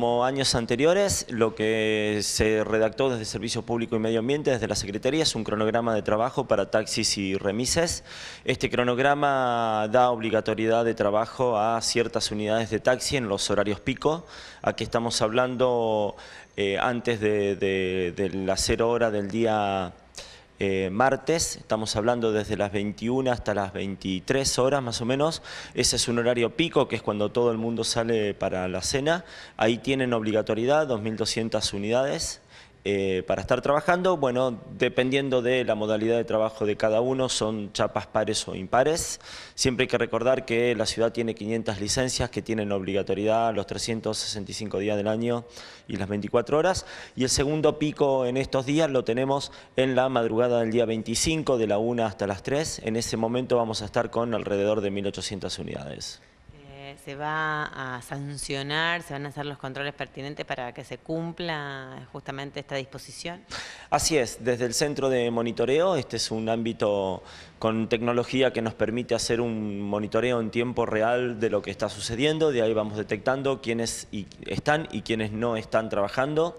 Como años anteriores, lo que se redactó desde Servicio Público y Medio Ambiente, desde la Secretaría, es un cronograma de trabajo para taxis y remises. Este cronograma da obligatoriedad de trabajo a ciertas unidades de taxi en los horarios pico. Aquí estamos hablando eh, antes de, de la cero hora del día eh, martes, estamos hablando desde las 21 hasta las 23 horas más o menos, ese es un horario pico que es cuando todo el mundo sale para la cena, ahí tienen obligatoriedad 2.200 unidades, eh, para estar trabajando. Bueno, dependiendo de la modalidad de trabajo de cada uno, son chapas pares o impares. Siempre hay que recordar que la ciudad tiene 500 licencias que tienen obligatoriedad los 365 días del año y las 24 horas. Y el segundo pico en estos días lo tenemos en la madrugada del día 25, de la 1 hasta las 3. En ese momento vamos a estar con alrededor de 1.800 unidades se va a sancionar, se van a hacer los controles pertinentes para que se cumpla justamente esta disposición? Así es, desde el centro de monitoreo, este es un ámbito con tecnología que nos permite hacer un monitoreo en tiempo real de lo que está sucediendo, de ahí vamos detectando quiénes están y quiénes no están trabajando.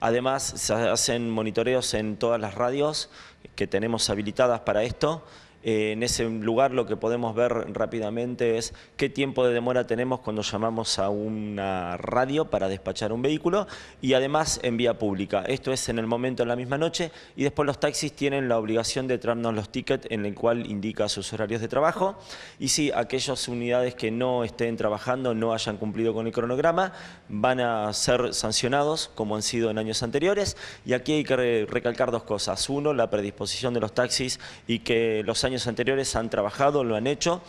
Además, se hacen monitoreos en todas las radios que tenemos habilitadas para esto, eh, en ese lugar lo que podemos ver rápidamente es qué tiempo de demora tenemos cuando llamamos a una radio para despachar un vehículo y además en vía pública. Esto es en el momento en la misma noche y después los taxis tienen la obligación de traernos los tickets en el cual indica sus horarios de trabajo y si aquellas unidades que no estén trabajando, no hayan cumplido con el cronograma, van a ser sancionados como han sido en años anteriores y aquí hay que recalcar dos cosas. Uno, la predisposición de los taxis y que los años anteriores han trabajado, lo han hecho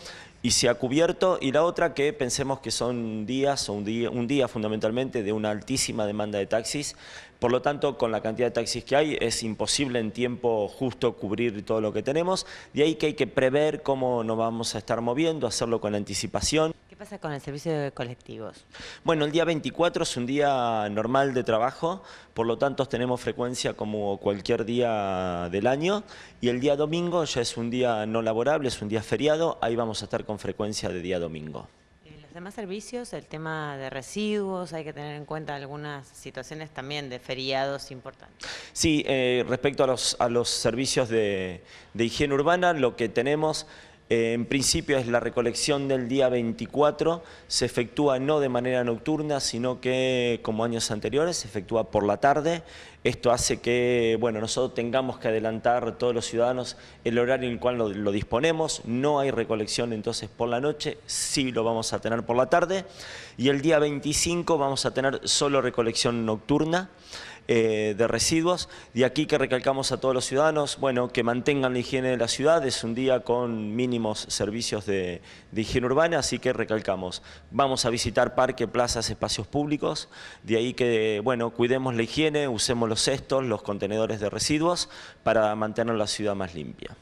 y se ha cubierto. Y la otra que pensemos que son días o un día, un día fundamentalmente de una altísima demanda de taxis. Por lo tanto, con la cantidad de taxis que hay, es imposible en tiempo justo cubrir todo lo que tenemos. De ahí que hay que prever cómo nos vamos a estar moviendo, hacerlo con anticipación pasa con el servicio de colectivos? Bueno, el día 24 es un día normal de trabajo, por lo tanto tenemos frecuencia como cualquier día del año y el día domingo ya es un día no laborable, es un día feriado, ahí vamos a estar con frecuencia de día domingo. ¿Y los demás servicios, el tema de residuos, hay que tener en cuenta algunas situaciones también de feriados importantes. Sí, eh, respecto a los, a los servicios de, de higiene urbana, lo que tenemos en principio es la recolección del día 24, se efectúa no de manera nocturna, sino que como años anteriores se efectúa por la tarde. Esto hace que bueno, nosotros tengamos que adelantar todos los ciudadanos el horario en el cual lo disponemos. No hay recolección entonces por la noche, sí lo vamos a tener por la tarde. Y el día 25 vamos a tener solo recolección nocturna. Eh, de residuos. De aquí que recalcamos a todos los ciudadanos, bueno, que mantengan la higiene de la ciudad, es un día con mínimos servicios de, de higiene urbana, así que recalcamos, vamos a visitar parques, plazas, espacios públicos, de ahí que, bueno, cuidemos la higiene, usemos los cestos, los contenedores de residuos para mantener la ciudad más limpia.